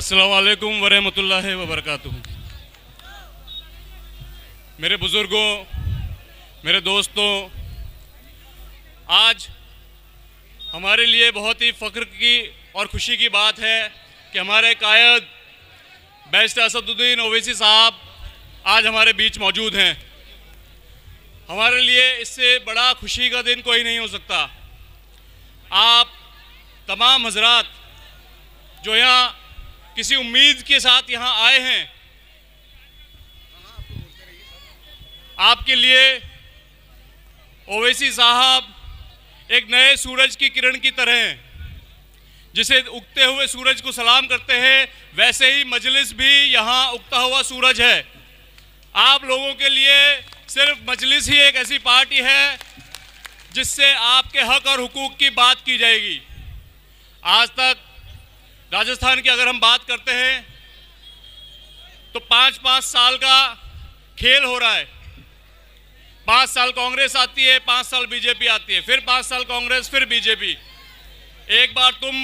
असलकम वरहमल वबरक मेरे बुज़ुर्गों मेरे दोस्तों आज हमारे लिए बहुत ही फ़ख्र की और ख़ुशी की बात है कि हमारे कायद बेस्ट असदुद्दीन ओवैसी साहब आज हमारे बीच मौजूद हैं हमारे लिए इससे बड़ा खुशी का दिन कोई नहीं हो सकता आप तमाम हजरात जो यहाँ किसी उम्मीद के साथ यहाँ आए हैं आपके लिए ओवैसी साहब एक नए सूरज की किरण की तरह हैं जिसे उगते हुए सूरज को सलाम करते हैं वैसे ही मजलिस भी यहाँ उगता हुआ सूरज है आप लोगों के लिए सिर्फ मजलिस ही एक ऐसी पार्टी है जिससे आपके हक और हुकूक की बात की जाएगी आज तक राजस्थान की अगर हम बात करते हैं तो पांच पांच साल का खेल हो रहा है पांच साल कांग्रेस आती है पांच साल बीजेपी आती है फिर पांच साल कांग्रेस फिर बीजेपी एक बार तुम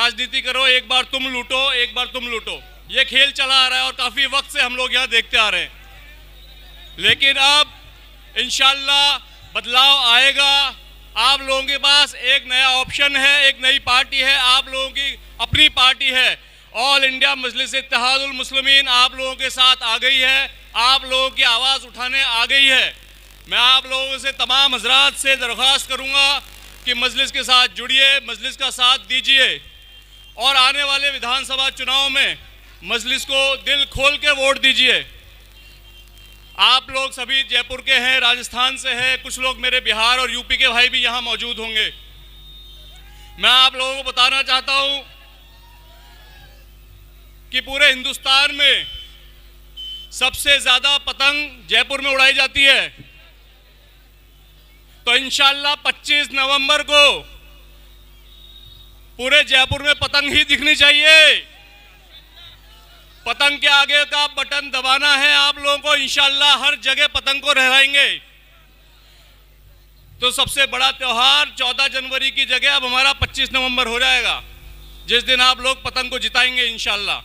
राजनीति करो एक बार तुम लूटो एक बार तुम लूटो ये खेल चला आ रहा है और काफी वक्त से हम लोग यहाँ देखते आ रहे हैं लेकिन अब इनशाला बदलाव आएगा आप लोगों के पास एक नया ऑप्शन है एक नई पार्टी है आप लोगों की अपनी पार्टी है ऑल इंडिया मजलिस मुस्लिमीन आप लोगों के साथ आ गई है आप लोगों की आवाज़ उठाने आ गई है मैं आप लोगों से तमाम हजरात से दरख्वास्त करूँगा कि मजलिस के साथ जुड़िए मजलिस का साथ दीजिए और आने वाले विधानसभा चुनाव में मजलिस को दिल खोल के वोट दीजिए आप लोग सभी जयपुर के हैं राजस्थान से हैं कुछ लोग मेरे बिहार और यूपी के भाई भी यहाँ मौजूद होंगे मैं आप लोगों को बताना चाहता हूँ कि पूरे हिंदुस्तान में सबसे ज्यादा पतंग जयपुर में उड़ाई जाती है तो इनशाला 25 नवंबर को पूरे जयपुर में पतंग ही दिखनी चाहिए पतंग के आगे का बटन दबाना है आप लोगों को इनशाला हर जगह पतंग को रहेंगे तो सबसे बड़ा त्यौहार 14 जनवरी की जगह अब हमारा 25 नवंबर हो जाएगा जिस दिन आप लोग पतंग को जिताएंगे इनशाला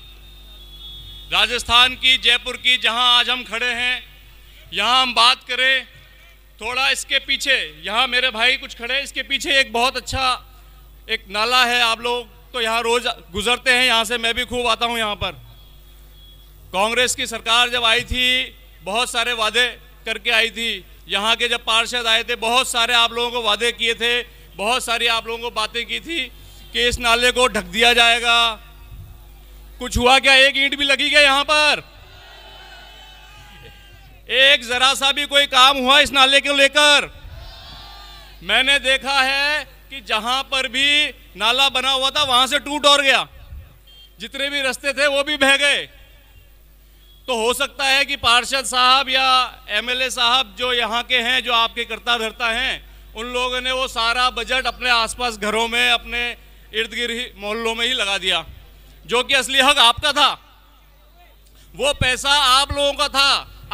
राजस्थान की जयपुर की जहां आज हम खड़े हैं यहां हम बात करें थोड़ा इसके पीछे यहाँ मेरे भाई कुछ खड़े इसके पीछे एक बहुत अच्छा एक नाला है आप लोग तो यहाँ रोज गुजरते हैं यहाँ से मैं भी खूब आता हूँ यहाँ पर कांग्रेस की सरकार जब आई थी बहुत सारे वादे करके आई थी यहाँ के जब पार्षद आए थे बहुत सारे आप लोगों को वादे किए थे बहुत सारी आप लोगों को बातें की थी कि इस नाले को ढक दिया जाएगा कुछ हुआ क्या एक ईंट भी लगी क्या यहाँ पर एक जरा सा भी कोई काम हुआ इस नाले को लेकर मैंने देखा है कि जहां पर भी नाला बना हुआ था वहां से टूट और गया जितने भी रास्ते थे वो भी बह गए तो हो सकता है कि पार्षद साहब या एमएलए साहब जो यहाँ के हैं जो आपके करता धरता हैं उन लोगों ने वो सारा बजट अपने आसपास घरों में अपने इर्द गिर्द मोहल्लों में ही लगा दिया जो कि असली हक आपका था वो पैसा आप लोगों का था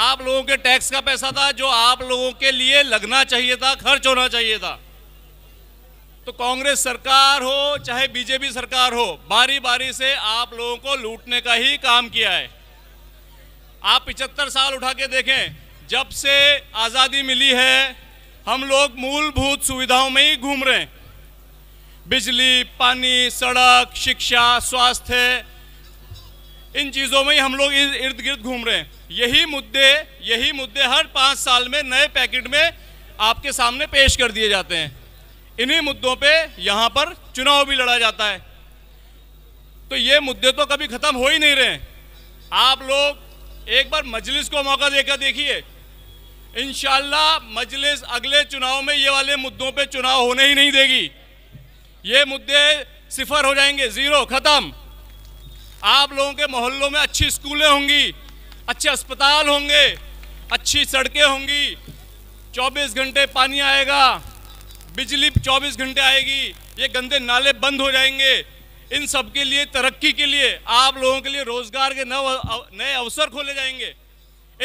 आप लोगों के टैक्स का पैसा था जो आप लोगों के लिए लगना चाहिए था खर्च होना चाहिए था तो कांग्रेस सरकार हो चाहे बीजेपी सरकार हो बारी बारी से आप लोगों को लूटने का ही काम किया है आप पिछहत्तर साल उठा के देखें जब से आज़ादी मिली है हम लोग मूलभूत सुविधाओं में ही घूम रहे हैं बिजली पानी सड़क शिक्षा स्वास्थ्य इन चीज़ों में ही हम लोग इर्द गिर्द घूम रहे हैं यही मुद्दे यही मुद्दे हर पाँच साल में नए पैकेट में आपके सामने पेश कर दिए जाते हैं इन्हीं मुद्दों पे यहाँ पर चुनाव भी लड़ा जाता है तो ये मुद्दे तो कभी ख़त्म हो ही नहीं रहे आप लोग एक बार मजलिस को मौका देकर देखिए इन मजलिस अगले चुनाव में ये वाले मुद्दों पे चुनाव होने ही नहीं देगी ये मुद्दे सिफर हो जाएंगे ज़ीरो ख़त्म आप लोगों के मोहल्लों में अच्छी स्कूलें होंगी अच्छे अस्पताल होंगे अच्छी सड़कें होंगी 24 घंटे पानी आएगा बिजली 24 घंटे आएगी ये गंदे नाले बंद हो जाएंगे इन सब के लिए तरक्की के लिए आप लोगों के लिए रोज़गार के नव नए अवसर खोले जाएंगे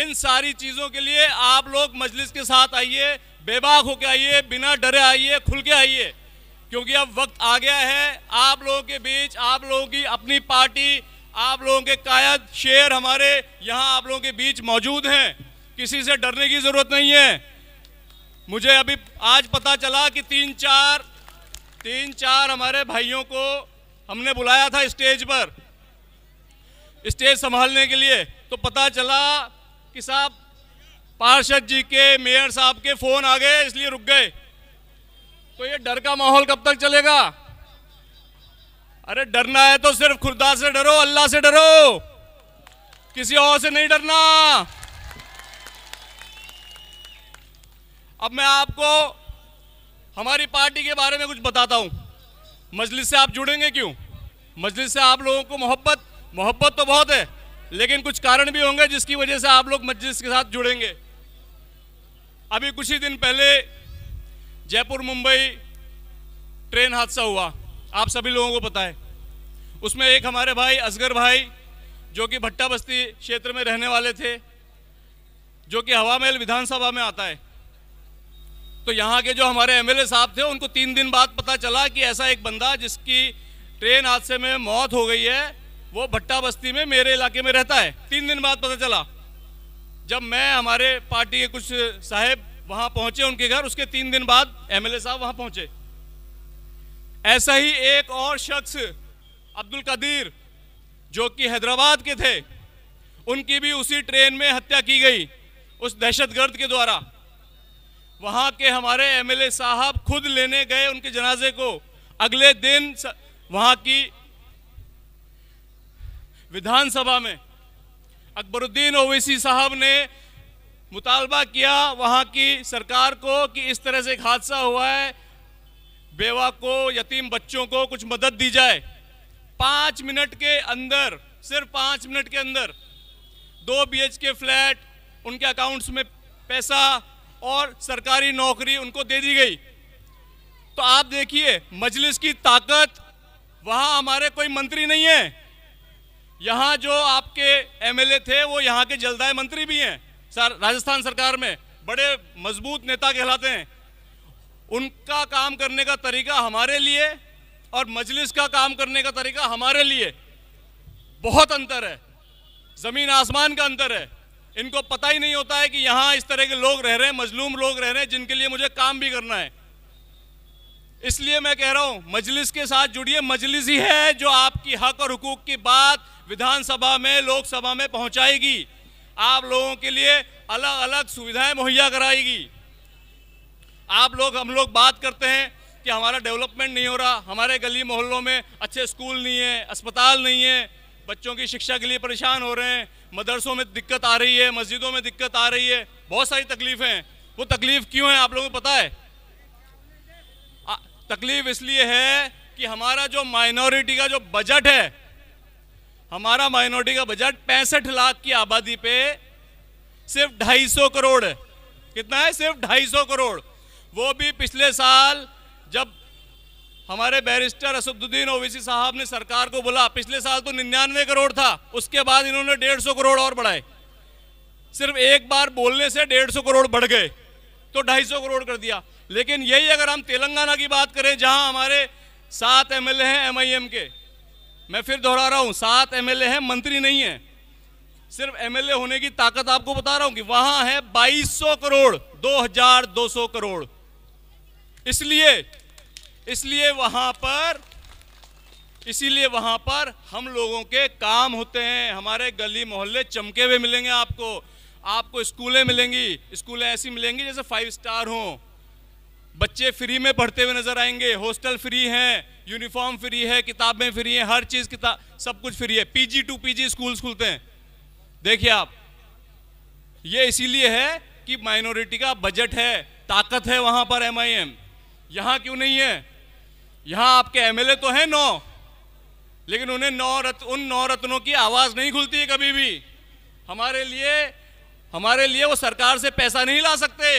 इन सारी चीज़ों के लिए आप लोग मजलिस के साथ आइए बेबाक होकर आइए बिना डरे आइए खुल के आइए क्योंकि अब वक्त आ गया है आप लोगों के बीच आप लोगों की अपनी पार्टी आप लोगों के कायद शेर हमारे यहाँ आप लोगों के बीच मौजूद हैं किसी से डरने की ज़रूरत नहीं है मुझे अभी आज पता चला कि तीन चार तीन चार हमारे भाइयों को हमने बुलाया था स्टेज पर स्टेज संभालने के लिए तो पता चला कि साहब पार्षद जी के मेयर साहब के फ़ोन आ गए इसलिए रुक गए तो ये डर का माहौल कब तक चलेगा अरे डरना है तो सिर्फ खुदा से डरो अल्लाह से डरो किसी और से नहीं डरना अब मैं आपको हमारी पार्टी के बारे में कुछ बताता हूं मजलिस से आप जुड़ेंगे क्यों मजलिस से आप लोगों को मोहब्बत मोहब्बत तो बहुत है लेकिन कुछ कारण भी होंगे जिसकी वजह से आप लोग मजलिस के साथ जुड़ेंगे अभी कुछ ही दिन पहले जयपुर मुंबई ट्रेन हादसा हुआ आप सभी लोगों को पता है उसमें एक हमारे भाई असगर भाई जो कि भट्टा बस्ती क्षेत्र में रहने वाले थे जो कि हवा महल विधानसभा में आता है तो यहाँ के जो हमारे एमएलए साहब थे उनको तीन दिन बाद पता चला कि ऐसा एक बंदा जिसकी ट्रेन हादसे में मौत हो गई है वो भट्टा बस्ती में मेरे इलाके में रहता है तीन दिन बाद पता चला जब मैं हमारे पार्टी के कुछ साहेब वहां पहुंचे उनके घर उसके तीन दिन बाद एमएलए साहब वहां पहुंचे ऐसा ही एक और शख्स अब्दुल कदीर जो कि हैदराबाद के थे उनकी भी उसी ट्रेन में हत्या की गई उस दहशतगर्द के द्वारा वहां के हमारे एमएलए साहब खुद लेने गए उनके जनाजे को अगले दिन वहां की विधानसभा में अकबरुद्दीन ओवैसी साहब ने मुतालबा किया वहाँ की सरकार को कि इस तरह से एक हादसा हुआ है बेवा को यतीम बच्चों को कुछ मदद दी जाए पाँच मिनट के अंदर सिर्फ पाँच मिनट के अंदर दो एच के फ्लैट उनके अकाउंट्स में पैसा और सरकारी नौकरी उनको दे दी गई तो आप देखिए मजलिस की ताकत वहाँ हमारे कोई मंत्री नहीं है यहाँ जो आपके एमएलए थे वो यहाँ के जलदाय मंत्री भी हैं राजस्थान सरकार में बड़े मजबूत नेता कहलाते हैं उनका काम करने का तरीका हमारे लिए और मजलिस का काम करने का तरीका हमारे लिए बहुत अंतर है ज़मीन आसमान का अंतर है इनको पता ही नहीं होता है कि यहां इस तरह के लोग रह रहे हैं मजलूम लोग रह रहे हैं जिनके लिए मुझे काम भी करना है इसलिए मैं कह रहा हूं मजलिस के साथ जुड़िए मजलिस ही है जो आपकी हक और हकूक की बात विधानसभा में लोकसभा में पहुंचाएगी आप लोगों के लिए अलग अलग सुविधाएं मुहैया कराएगी आप लोग हम लोग बात करते हैं कि हमारा डेवलपमेंट नहीं हो रहा हमारे गली मोहल्लों में अच्छे स्कूल नहीं है अस्पताल नहीं है बच्चों की शिक्षा के लिए परेशान हो रहे हैं मदरसों में दिक्कत आ रही है मस्जिदों में दिक्कत आ रही है बहुत सारी तकलीफ़ें हैं वो तकलीफ़ क्यों है आप लोगों को पता है तकलीफ़ इसलिए है कि हमारा जो माइनॉरिटी का जो बजट है हमारा माइनॉरिटी का बजट पैंसठ लाख की आबादी पे सिर्फ ढाई सौ करोड़ है कितना है सिर्फ ढाई सौ करोड़ वो भी पिछले साल जब हमारे बैरिस्टर असदुद्दीन ओवीसी साहब ने सरकार को बोला पिछले साल तो निन्यानवे करोड़ था उसके बाद इन्होंने डेढ़ सौ करोड़ और बढ़ाए सिर्फ एक बार बोलने से डेढ़ सौ करोड़ बढ़ गए तो ढाई सौ करोड़ कर दिया लेकिन यही अगर हम तेलंगाना की बात करें जहां हमारे सात एमएलए हैं एमआईएम के मैं फिर दोहरा रहा हूँ सात एमएलए हैं मंत्री नहीं है सिर्फ एमएलए होने की ताकत आपको बता रहा हूँ कि वहां है 2200 करोड़ 2200 करोड़ इसलिए इसलिए वहां पर इसीलिए वहां पर हम लोगों के काम होते हैं हमारे गली मोहल्ले चमके हुए मिलेंगे आपको आपको स्कूलें मिलेंगी स्कूलें ऐसी मिलेंगी जैसे फाइव स्टार हों बच्चे फ्री में पढ़ते हुए नजर आएंगे हॉस्टल फ्री हैं यूनिफॉर्म फ्री है किताबें फ्री हैं हर चीज किताब सब कुछ फ्री है पीजी टू पीजी स्कूल खुलते हैं देखिए आप ये इसीलिए है कि माइनॉरिटी का बजट है ताकत है वहां पर एम आई एम यहां क्यों नहीं है यहां आपके एमएलए तो हैं नौ लेकिन उन्हें नौ रत उन नौ रत्नों की आवाज नहीं खुलती है कभी भी हमारे लिए हमारे लिए वो सरकार से पैसा नहीं ला सकते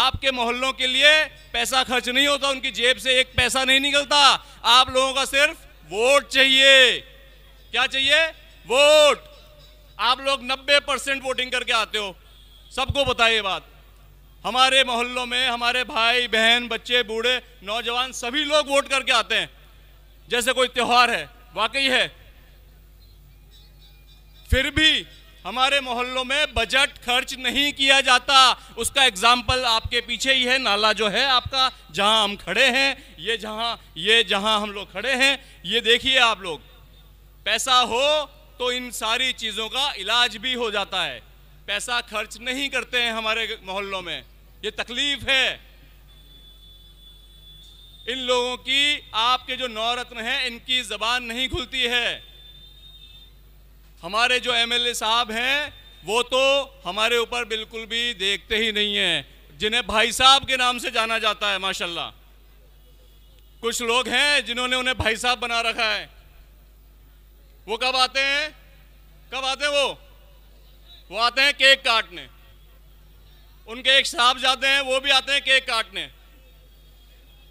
आपके मोहल्लों के लिए पैसा खर्च नहीं होता उनकी जेब से एक पैसा नहीं निकलता आप लोगों का सिर्फ वोट चाहिए क्या चाहिए वोट आप लोग 90 परसेंट वोटिंग करके आते हो सबको बताइए बात हमारे मोहल्लों में हमारे भाई बहन बच्चे बूढ़े नौजवान सभी लोग वोट करके आते हैं जैसे कोई त्यौहार है वाकई है फिर भी हमारे मोहल्लों में बजट खर्च नहीं किया जाता उसका एग्जाम्पल आपके पीछे ही है नाला जो है आपका जहां हम खड़े हैं ये जहां ये जहां हम लोग खड़े हैं ये देखिए आप लोग पैसा हो तो इन सारी चीज़ों का इलाज भी हो जाता है पैसा खर्च नहीं करते हैं हमारे मोहल्लों में ये तकलीफ है इन लोगों की आपके जो नौ रत्न हैं इनकी जबान नहीं खुलती है हमारे जो एमएलए साहब हैं वो तो हमारे ऊपर बिल्कुल भी देखते ही नहीं हैं जिन्हें भाई साहब के नाम से जाना जाता है माशाल्लाह कुछ लोग हैं जिन्होंने उन्हें भाई साहब बना रखा है वो कब आते हैं कब आते हैं वो वो आते हैं केक काटने उनके एक साहब जाते हैं वो भी आते हैं केक काटने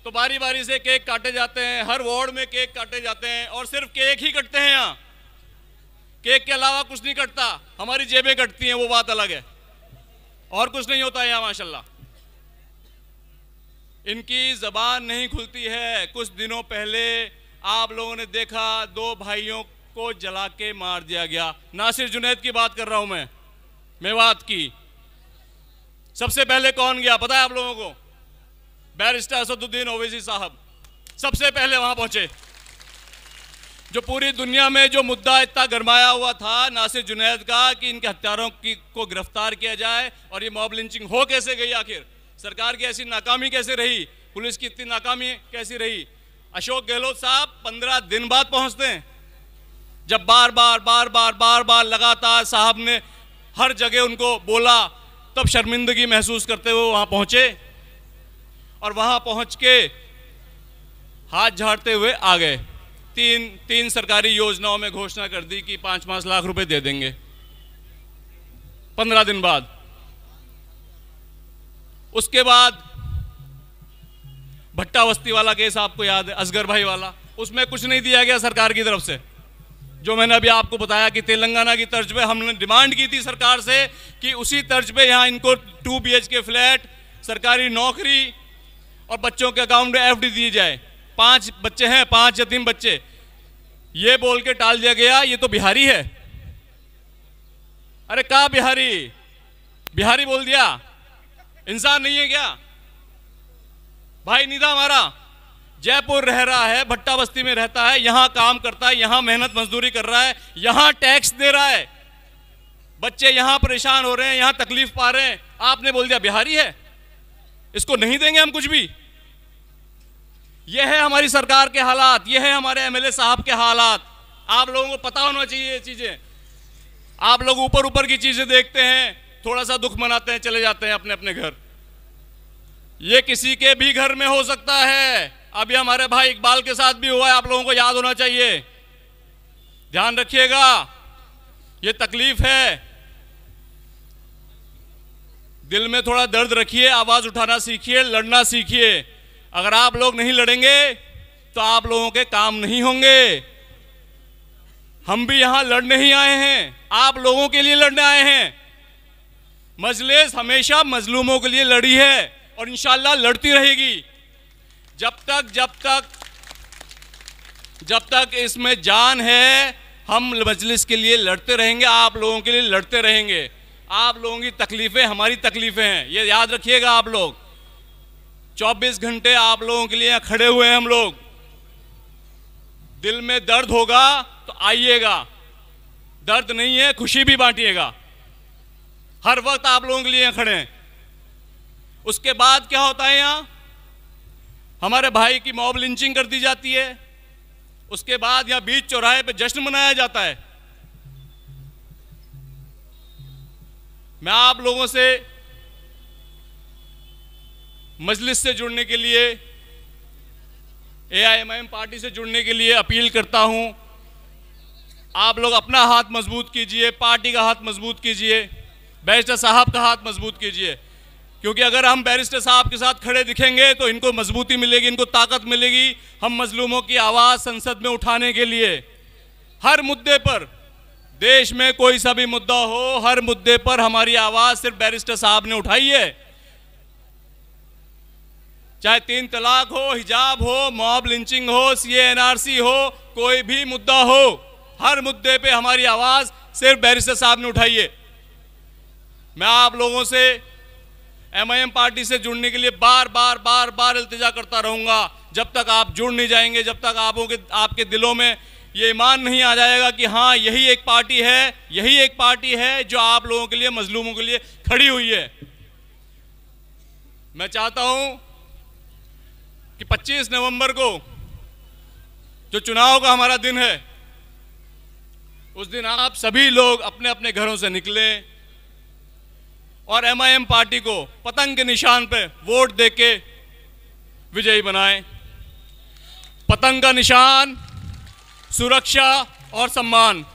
तो बारी बारी से केक काटे जाते हैं हर वार्ड में केक काटे जाते हैं और सिर्फ केक ही कटते हैं यहाँ केक के अलावा कुछ नहीं कटता हमारी जेबें कटती हैं वो बात अलग है और कुछ नहीं होता यहाँ माशाल्लाह इनकी जबान नहीं खुलती है कुछ दिनों पहले आप लोगों ने देखा दो भाइयों को जला के मार दिया गया नासिर जुनेद की बात कर रहा हूं मैं मेवात की सबसे पहले कौन गया पता है आप लोगों को बैरिस्टर असदुद्दीन ओवैसी साहब सबसे पहले वहां पहुंचे जो पूरी दुनिया में जो मुद्दा इतना गरमाया हुआ था नासिर जुनेद का कि इनके हत्यारों की को गिरफ्तार किया जाए और ये मॉब लिंचिंग हो कैसे गई आखिर सरकार की ऐसी नाकामी कैसे रही पुलिस की इतनी नाकामी कैसी रही अशोक गहलोत साहब पंद्रह दिन बाद पहुंचते हैं जब बार बार बार बार बार बार लगातार साहब ने हर जगह उनको बोला तब शर्मिंदगी महसूस करते हुए वहां पहुंचे और वहां पहुंच के हाथ झाड़ते हुए आ गए तीन तीन सरकारी योजनाओं में घोषणा कर दी कि पांच पांच लाख रुपए दे देंगे पंद्रह दिन बाद उसके बाद भट्टा बस्ती वाला केस आपको याद है असगर भाई वाला उसमें कुछ नहीं दिया गया सरकार की तरफ से जो मैंने अभी आपको बताया कि तेलंगाना की तर्ज पे हमने डिमांड की थी सरकार से कि उसी तर्ज पे यहां इनको टू बीएचके फ्लैट सरकारी नौकरी और बच्चों के अकाउंट एफडी दी जाए पांच बच्चे हैं पांच यतीम बच्चे ये बोल के टाल दिया गया ये तो बिहारी है अरे कहा बिहारी बिहारी बोल दिया इंसान नहीं है क्या भाई निदा हमारा जयपुर रह रहा है भट्टा बस्ती में रहता है यहां काम करता है यहां मेहनत मजदूरी कर रहा है यहां टैक्स दे रहा है बच्चे यहां परेशान हो रहे हैं यहां तकलीफ पा रहे हैं आपने बोल दिया बिहारी है इसको नहीं देंगे हम कुछ भी यह है हमारी सरकार के हालात यह है हमारे एमएलए साहब के हालात आप लोगों को पता होना चाहिए ये चीज़ें आप लोग ऊपर ऊपर की चीज़ें देखते हैं थोड़ा सा दुख मनाते हैं चले जाते हैं अपने अपने घर ये किसी के भी घर में हो सकता है अभी हमारे भाई इकबाल के साथ भी हुआ है आप लोगों को याद होना चाहिए ध्यान रखिएगा ये तकलीफ है दिल में थोड़ा दर्द रखिए आवाज उठाना सीखिए लड़ना सीखिए अगर आप लोग नहीं लड़ेंगे तो आप लोगों के काम नहीं होंगे हम भी यहां लड़ने ही आए हैं आप लोगों के लिए लड़ने आए हैं मजलिस हमेशा मजलूमों के लिए लड़ी है और इंशाल्लाह लड़ती रहेगी जब तक जब तक जब तक इसमें जान है हम मजलिस के लिए लड़ते रहेंगे आप लोगों के लिए लड़ते रहेंगे आप लोगों की तकलीफ़ें हमारी तकलीफ़ें हैं ये याद रखिएगा आप लोग 24 घंटे आप लोगों के लिए खड़े हुए हैं हम लोग दिल में दर्द होगा तो आइएगा दर्द नहीं है खुशी भी बांटिएगा हर वक्त आप लोगों के लिए खड़े हैं उसके बाद क्या होता है यहां हमारे भाई की मॉब लिंचिंग कर दी जाती है उसके बाद यहां बीच चौराहे पे जश्न मनाया जाता है मैं आप लोगों से मजलिस से जुड़ने के लिए एम पार्टी से जुड़ने के लिए अपील करता हूं आप लोग अपना हाथ मजबूत कीजिए पार्टी का हाथ मजबूत कीजिए बैरिस्टर साहब का हाथ मजबूत कीजिए क्योंकि अगर हम बैरिस्टर साहब के साथ खड़े दिखेंगे तो इनको मजबूती मिलेगी इनको ताकत मिलेगी हम मजलूमों की आवाज़ संसद में उठाने के लिए हर मुद्दे पर देश में कोई सा भी मुद्दा हो हर मुद्दे पर हमारी आवाज़ सिर्फ बैरिस्टर साहब ने उठाई है चाहे तीन तलाक हो हिजाब हो मॉब लिंचिंग हो सी एनआरसी हो कोई भी मुद्दा हो हर मुद्दे पे हमारी आवाज़ सिर्फ बैरिस्टर साहब ने उठाई है मैं आप लोगों से एमआईएम पार्टी से जुड़ने के लिए बार बार बार बार इल्तजा करता रहूंगा जब तक आप जुड़ नहीं जाएंगे जब तक आप के आपके दिलों में ये ईमान नहीं आ जाएगा कि हाँ यही एक पार्टी है यही एक पार्टी है जो आप लोगों के लिए मजलूमों के लिए खड़ी हुई है मैं चाहता हूं कि 25 नवंबर को जो चुनाव का हमारा दिन है उस दिन आप सभी लोग अपने अपने घरों से निकले और एमआईएम पार्टी को पतंग के निशान पे वोट दे के विजयी बनाए पतंग का निशान सुरक्षा और सम्मान